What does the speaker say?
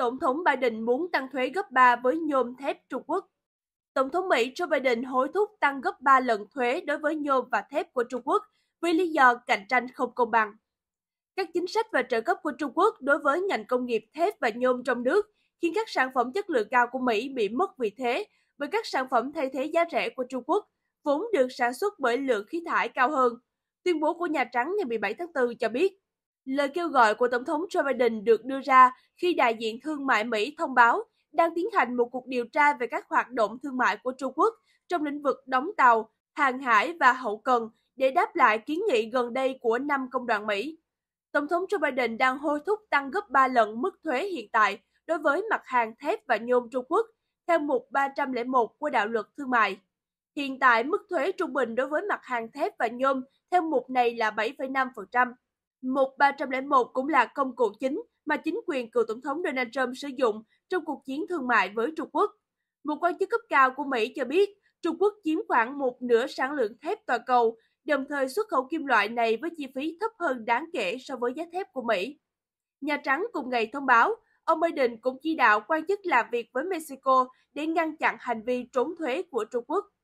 Tổng thống Biden muốn tăng thuế gấp 3 với nhôm thép Trung Quốc. Tổng thống Mỹ Joe Biden hối thúc tăng gấp 3 lần thuế đối với nhôm và thép của Trung Quốc vì lý do cạnh tranh không công bằng. Các chính sách và trợ cấp của Trung Quốc đối với ngành công nghiệp thép và nhôm trong nước khiến các sản phẩm chất lượng cao của Mỹ bị mất vị thế bởi các sản phẩm thay thế giá rẻ của Trung Quốc vốn được sản xuất bởi lượng khí thải cao hơn. Tuyên bố của Nhà Trắng ngày 17 tháng 4 cho biết Lời kêu gọi của Tổng thống Joe Biden được đưa ra khi đại diện thương mại Mỹ thông báo đang tiến hành một cuộc điều tra về các hoạt động thương mại của Trung Quốc trong lĩnh vực đóng tàu, hàng hải và hậu cần để đáp lại kiến nghị gần đây của năm công đoàn Mỹ. Tổng thống Joe Biden đang hối thúc tăng gấp 3 lần mức thuế hiện tại đối với mặt hàng thép và nhôm Trung Quốc theo mục 301 của đạo luật thương mại. Hiện tại, mức thuế trung bình đối với mặt hàng thép và nhôm theo mục này là 7,5%. Mục 301 cũng là công cụ chính mà chính quyền cựu tổng thống Donald Trump sử dụng trong cuộc chiến thương mại với Trung Quốc. Một quan chức cấp cao của Mỹ cho biết Trung Quốc chiếm khoảng một nửa sản lượng thép toàn cầu, đồng thời xuất khẩu kim loại này với chi phí thấp hơn đáng kể so với giá thép của Mỹ. Nhà Trắng cùng ngày thông báo, ông Biden cũng chỉ đạo quan chức làm việc với Mexico để ngăn chặn hành vi trốn thuế của Trung Quốc.